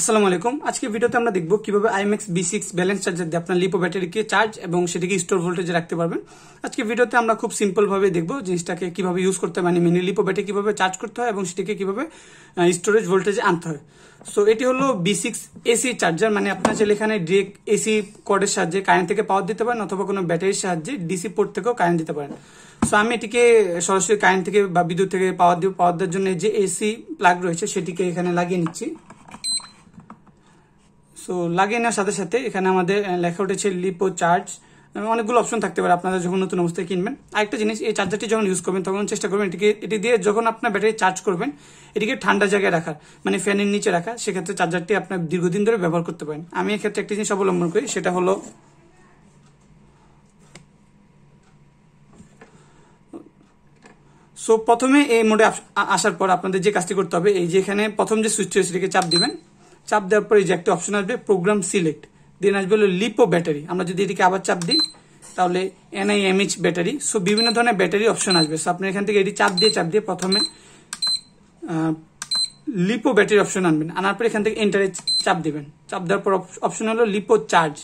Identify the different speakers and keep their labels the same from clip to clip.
Speaker 1: আসসালামু আলাইকুম আজকে ভিডিওতে আমরা দেখব কিভাবে iMAX B six balance charger দিয়ে আপনার লিপো ব্যাটারিকে চার্জ এবং সেটিকে স্টোর ভোল্টেজে রাখতে পারবেন আজকে ভিডিওতে আমরা খুব সিম্পলভাবে দেখব জিনিসটাকে কিভাবে ইউজ করতে হয় মানে মিনি লিপো ব্যাটারি কিভাবে চার্জ করতে হয় এবং সেটিকে কিভাবে স্টোরেজ ভোল্টেজে আনতে হয় সো এটি হলো বি সিক্স এসি চার্জার মানে আপনার চাইলে এখানে ডিরেক্ট এসি কোডের সাহায্যে কারেন্ট থেকে পাওয়ার দিতে পারেন অথবা কোনো ব্যাটারির সাহায্যে ডিসি পোর্ট থেকেও কারেন্ট দিতে পারেন সো আমি এটিকে সরাসরি কারেন্ট থেকে বা বিদ্যুৎ থেকে পাওয়ার দিয়ে পাওয়ার দেওয়ার জন্য যে এসি প্লাগ রয়েছে সেটিকে এখানে লাগিয়ে নিচ্ছি সো লাগিয়ে নেওয়ার সাথে সাথে এখানে আমাদের লেখা উঠেছে লিপো চার্জ অনেকগুলো অপশন থাকতে পারে আপনারা যখন নতুন অবস্থায় কিনবেন আরেকটা জিনিস এই চার্জারটি যখন ইউজ করবেন তখন চেষ্টা করবেন এটিকে এটি দিয়ে যখন আপনার ব্যাটারি চার্জ করবেন এটিকে ঠান্ডা জায়গায় রাখার মানে ফ্যানের নিচে রাখা সেক্ষেত্রে চার্জারটি আপনার দীর্ঘদিন ধরে ব্যবহার করতে পারেন আমি এক্ষেত্রে একটি জিনিস অবলম্বন করি সেটা হলো সো প্রথমে এই মোডে আসার পর আপনাদের যে কাজটি করতে হবে এই যেখানে প্রথম যে সুইচটি এটিকে চাপ দিবেন চাপ দেওয়ার পরে যে একটা অপশন আসবে প্রোগ্রাম সিলেক্ট দেন আসবে হলো লিপো ব্যাটারি আমরা যদি এদিকে আবার চাপ দিই তাহলে এনআইএমএইচ ব্যাটারি সো বিভিন্ন ধরনের ব্যাটারি অপশন আসবে সো আপনি এখান থেকে এটি চাপ দিয়ে চাপ দিয়ে প্রথমে লিপো ব্যাটারি অপশন আনবেন আনার পর এখান থেকে এন্টারে চাপ দেবেন চাপ দেওয়ার পর অপশন হলো লিপো চার্জ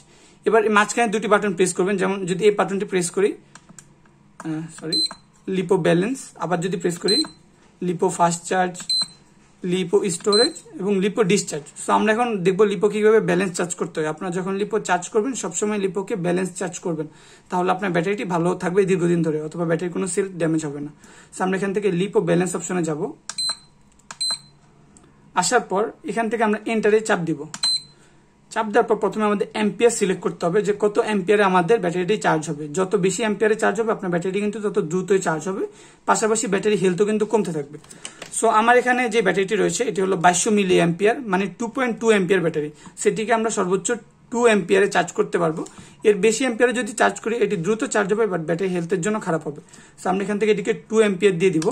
Speaker 1: এবার মাঝখানে দুটি বাটন প্রেস করবেন যেমন যদি এই বাটনটি প্রেস করি সরি লিপো ব্যালেন্স আবার যদি প্রেস করি LiPo fast charge LiPo storage এবং লিপো ডিসচার্জ সো আমরা এখন দেখবো লিপো কীভাবে ব্যালেন্স চার্জ করতে হয় আপনার যখন লিপো চার্জ করবেন সবসময় লিপোকে ব্যালেন্স চার্জ করবেন তাহলে আপনার ব্যাটারিটি ভালো থাকবে দীর্ঘদিন ধরে অথবা ব্যাটারি কোনো সেল ড্যামেজ হবে না সো আমরা এখান থেকে লিপো ব্যালেন্স অপশনে যাব আসার পর এখান থেকে আমরা এন্টারে চাপ দিব চাপ দেওয়ার পর প্রথমে আমাদের এম্পিয়ার সিলেক্ট করতে হবে যে কত এম্পিয়ারে আমাদের ব্যাটারিটি চার্জ হবে যত বেশি এম্পিয়ারে চার্জ হবে আপনার ব্যাটারি কিন্তু তত দ্রুতই চার্জ হবে পাশাপাশি ব্যাটারি হেলথও কিন্তু কমতে থাকবে সো আমার এখানে যে ব্যাটারিটি রয়েছে এটি হলো বাইশশো মিলি এম্পিয়ার মানে two point two ampere battery সেটিকে আমরা সর্বোচ্চ টু এম্পিয়ারে চার্জ করতে পারবো এর বেশি এম্পিয়ারে যদি চার্জ করি এটি দ্রুত চার্জ হবে বাট ব্যাটারি হেলথের জন্য খারাপ হবে সো আমরা এখান থেকে এটিকে টু এমপিয়ার দিয়ে দিব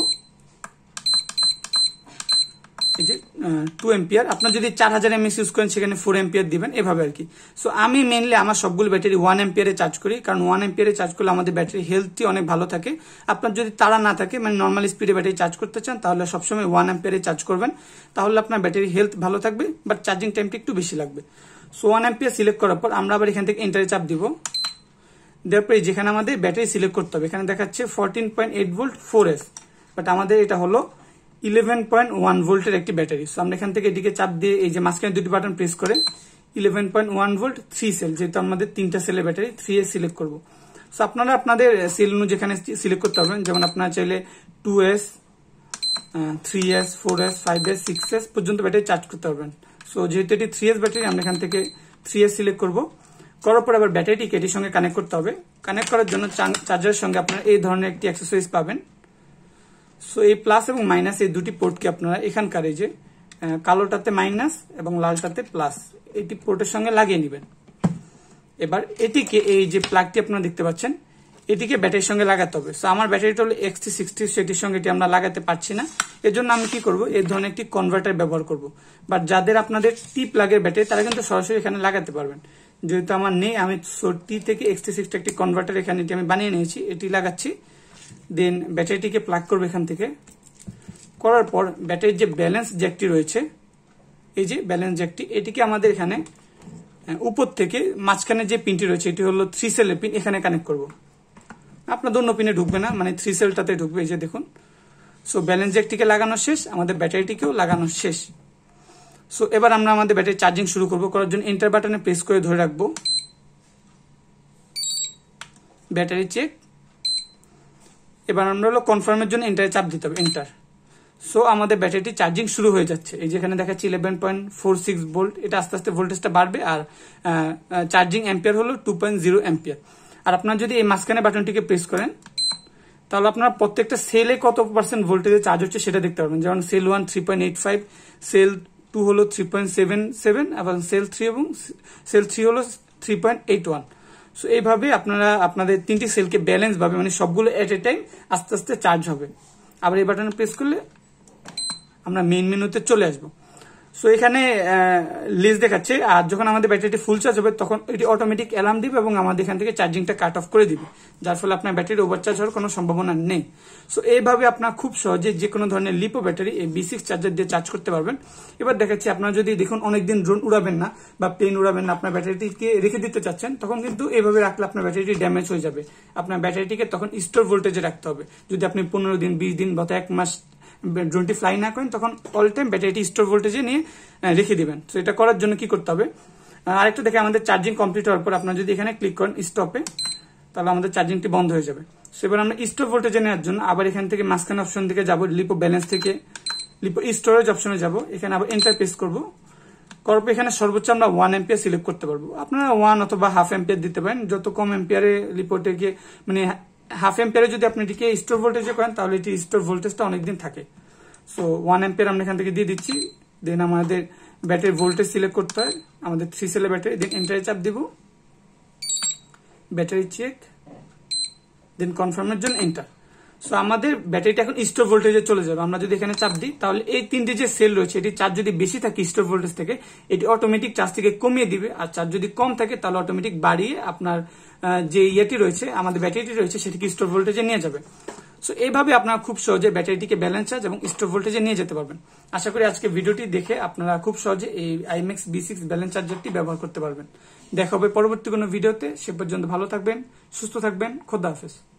Speaker 1: এই যে টু এম্পিয়ার আপনার যদি চার হাজার এমএস ইউজ করেন সেখানে ফোর এম্পিয়ার দিবেন এভাবে আর কি সো আমি মেনলি আমার সবগুলো ব্যাটারি ওয়ান এম্পিয়ারে চার্জ করি কারণ ওয়ান এম্পিয়ারে চার্জ করলে আমাদের ব্যাটারি হেলথটি অনেক ভালো থাকে আপনার যদি তারা না থাকে মানে নর্মাল স্পিডে ব্যাটারি চার্জ করতে চান তাহলে সবসময় ওয়ান এম্পিয়ারে চার্জ করবেন তাহলে আপনার ব্যাটারি হেলথ ভালো থাকবে বাট চার্জিং টাইমটা একটু বেশি লাগবে সো ওয়ান এম্পিয়ার সিলেক্ট করার পর আমরা আবার এখান থেকে এন্টারে চাপ দিব তারপরে যেখানে আমাদের ব্যাটারি সিলেক্ট করতে হবে এখানে দেখাচ্ছে fourteen point eight volt four S but আমাদের এটা হলো ইলেভেন পয়েন্ট ওয়ান ভোল্টের একটি ব্যাটারি সো আমরা এখান থেকে এটিকে চাপ দিয়ে এই যে মাঝখানে দুটি বাটন প্রেস করে eleven point one volt three cell যেহেতু আমাদের তিনটা সেলের ব্যাটারি থ্রি এ সিলেক্ট করবো সো আপনারা আপনাদের সেল অনু যেখানে সিলেক্ট করতে পারবেন যেমন আপনার চাইলে two S three S four S five S six S পর্যন্ত ব্যাটারি চার্জ করতে পারবেন সো যেহেতু এটি থ্রি এস ব্যাটারি আমরা এখান থেকে থ্রি এস সিলেক্ট করবো করার পর আবার ব্যাটারিটিকে এটির সঙ্গে কানেক্ট করতে হবে কানেক্ট করার জন্য চার্জারের সঙ্গে আপনারা এই ধরনের একটি অ্যাক্সেসরিজ পাবেন সো এই প্লাস এবং মাইনাস এই দুটি পোর্টকে আপনারা এখানকার এই যে কালোটাতে মাইনাস এবং লালটাতে প্লাস এটি পোর্টের সঙ্গে লাগিয়ে নেবেন এবার এটিকে এই যে প্লাগটি আপনারা দেখতে পাচ্ছেন এটিকে ব্যাটারির সঙ্গে লাগাতে হবে সো আমার ব্যাটারিটা হলো এক্সটি সিক্সটি সেটির সঙ্গে এটি আমরা লাগাতে পারছি না এর জন্য আমি কি করব এই ধরনের একটি কনভার্টার ব্যবহার করব বাট যাদের আপনাদের টি প্লাগের ব্যাটারি তারা কিন্তু সরাসরি এখানে লাগাতে পারবেন যেহেতু আমার নেই আমি সো টি থেকে এক্সটি সিক্সটি একটি কনভার্টার এখানে এটি আমি বানিয়ে নিয়েছি এটি লাগাচ্ছি দেন ব্যাটারিটিকে প্লাগ করবে এখান থেকে করার পর ব্যাটারির যে ব্যালেন্স জ্যাকটি রয়েছে এই যে ব্যালেন্স জ্যাকটি এটিকে আমাদের এখানে উপর থেকে মাঝখানে যে পিনটি রয়েছে এটি হলো থ্রি সেলের পিন এখানে কানেক্ট করব আপনার অন্য পিনে ঢুকবে না মানে থ্রি সেলটাতে ঢুকবে এই যে দেখুন সো ব্যালেন্স জ্যাকটিকে লাগানো শেষ আমাদের ব্যাটারিটিকেও লাগানো শেষ সো এবার আমরা আমাদের ব্যাটারি চার্জিং শুরু করব করার জন্য এন্টার বাটনে প্রেস করে ধরে রাখবো ব্যাটারি চেক এবার আমরা হলো কনফার্মের জন্য এন্টারে চাপ দিতে হবে এন্টার সো আমাদের ব্যাটারিটি চার্জিং শুরু হয়ে যাচ্ছে এই যেখানে দেখাচ্ছি eleven point four six volt এটা আস্তে আস্তে ভোল্টেজটা বাড়বে আর চার্জিং অ্যাম্পিয়ার হলো টু পয়েন্ট জিরো অ্যাম্পিয়ার আর আপনার যদি এই মাঝখানে বাটনটিকে প্রেস করেন তাহলে আপনার প্রত্যেকটা সেলে কত পার্সেন্ট ভোল্টেজে চার্জ হচ্ছে সেটা দেখতে পারবেন যেমন cell one three point eight five cell two হলো থ্রি পয়েন্ট সেভেন সেভেন এবং সেল থ্রি এবং সেল থ্রি হলো three point eight one so এইভাবে আপনারা আপনাদের তিনটি সেলকে ব্যালেন্স ভাবে মানে সবগুলো এট এ টাইম আস্তে আস্তে চার্জ হবে আবার এই বাটনে প্রেস করলে আমরা মেন মেনুতে চলে আসবো সো এখানে লিস্ট দেখাচ্ছে আর যখন আমাদের ব্যাটারিটি ফুল চার্জ হবে তখন এটি অটোমেটিক অ্যালার্ম দিবে এবং আমাদের এখান থেকে চার্জিংটা কাট অফ করে দিবে যার ফলে আপনার ব্যাটারি ওভারচার্জ হওয়ার কোনো সম্ভাবনা নেই সো এইভাবে আপনার খুব সহজে যে কোনো ধরনের লিপো ব্যাটারি এই বি সিক্স চার্জার দিয়ে চার্জ করতে পারবেন এবার দেখাচ্ছি আপনার যদি দেখুন অনেকদিন ড্রোন উড়াবেন না বা প্লেন উড়াবেন না আপনার ব্যাটারিটিকে রেখে দিতে চাচ্ছেন তখন কিন্তু এইভাবে রাখলে আপনার ব্যাটারিটি ড্যামেজ হয়ে যাবে আপনার ব্যাটারিটিকে তখন স্টোর ভোল্টেজে রাখতে হবে যদি আপনি পনেরো দিন বিশ দিন বা এক মাস ড্রোনটি ফ্লাই না করেন তখন অল টাইম ব্যাটারিটি স্টোর ভোল্টেজে নিয়ে রেখে দেবেন তো এটা করার জন্য কি করতে হবে আরেকটা দেখে আমাদের চার্জিং কমপ্লিট হওয়ার পর আপনারা যদি এখানে ক্লিক করেন স্টপে তাহলে আমাদের চার্জিংটি বন্ধ হয়ে যাবে সেবার আমরা স্টোর ভোল্টেজে নেওয়ার জন্য আবার এখান থেকে মাঝখানে অপশন থেকে যাব লিপো ব্যালেন্স থেকে লিপো স্টোরেজ অপশনে যাবো এখানে আবার এন্টার পেস করবো করার এখানে সর্বোচ্চ আমরা ওয়ান এম্পিয়ার সিলেক্ট করতে পারবো আপনারা ওয়ান অথবা হাফ এম্পিয়ার দিতে পারেন যত কম এম্পিয়ারে লিপোটে গিয়ে মানে হাফ এম্পিয়ারে যদি আপনি এটিকে স্টোর ভোল্টেজে করেন তাহলে এটি স্টোর ভোল্টেজটা অনেকদিন থাকে সো ওয়ান এম্পিয়ার আমরা এখান থেকে দিয়ে দিচ্ছি দেন আমাদের ব্যাটারি ভোল্টেজ সিলেক্ট করতে হয় আমাদের থ্রি সেলের ব্যাটারি দেন এন্টারে চাপ দিব ব্যাটারি চেক দেন কনফার্মের জন্য এন্টার সো আমাদের ব্যাটারিটা এখন স্টোর ভোল্টেজে চলে যাবে আমরা যদি এখানে চাপ দিই তাহলে এই তিনটি যে সেল রয়েছে এটি চার্জ যদি বেশি থাকে স্টোর ভোল্টেজ থেকে এটি অটোমেটিক চার্জ থেকে কমিয়ে দিবে আর চার্জ যদি কম থাকে তাহলে অটোমেটিক বাড়িয়ে আপনার যে ইয়েটি রয়েছে আমাদের ব্যাটারিটি রয়েছে সেটিকে স্টোর ভোল্টেজে নিয়ে যাবে সো এইভাবে আপনারা খুব সহজে ব্যাটারিটিকে ব্যালেন্স চার্জ এবং স্টোর ভোল্টেজে নিয়ে যেতে পারবেন আশা করি আজকে ভিডিওটি দেখে আপনারা খুব সহজে এই আইমেক্স বি সিক্স ব্যালেন্স চার্জারটি ব্যবহার করতে পারবেন দেখা হবে পরবর্তী কোনো ভিডিওতে সে পর্যন্ত ভালো থাকবেন সুস্থ থাকবেন খোদা হাফেজ